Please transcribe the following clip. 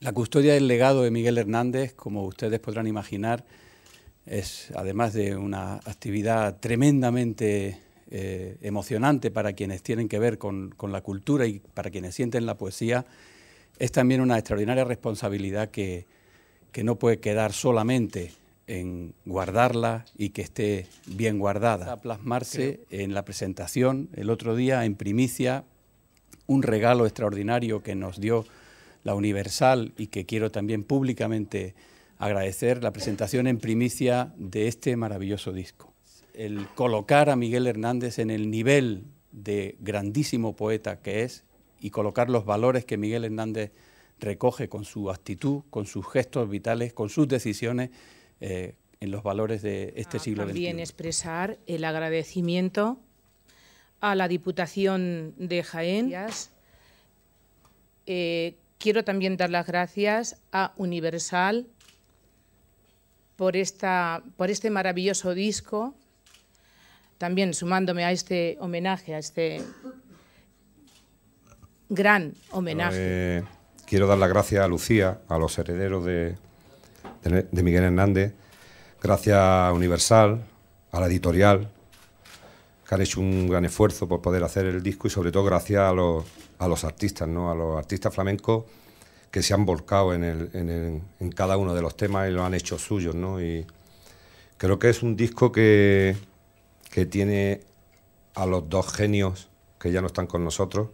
La custodia del legado de Miguel Hernández, como ustedes podrán imaginar, es además de una actividad tremendamente eh, emocionante para quienes tienen que ver con, la cultura y para quienes sienten la poesía, es también una extraordinaria responsabilidad que, no puede quedar solamente en guardarla y que esté bien guardada. A plasmarse en la presentación el otro día en primicia un regalo extraordinario que nos dio la Universal y que quiero también públicamente agradecer la presentación en primicia de este maravilloso disco. El colocar a Miguel Hernández en el nivel de grandísimo poeta que es y colocar los valores que Miguel Hernández recoge con su actitud, con sus gestos vitales, con sus decisiones, eh, en los valores de este ah, siglo también XXI. También expresar el agradecimiento a la Diputación de Jaén, Quiero también dar las gracias a Universal por, este maravilloso disco, también sumándome a este homenaje, a este gran homenaje. quiero dar las gracias a Lucía, a los herederos de, de Miguel Hernández, gracias a Universal, a la editorial, que han hecho un gran esfuerzo por poder hacer el disco y sobre todo gracias a los, artistas, ¿no? a los artistas flamencos que se han volcado en, cada uno de los temas y lo han hecho suyos. ¿no? Y creo que es un disco que, que tiene a los dos genios que ya no están con nosotros,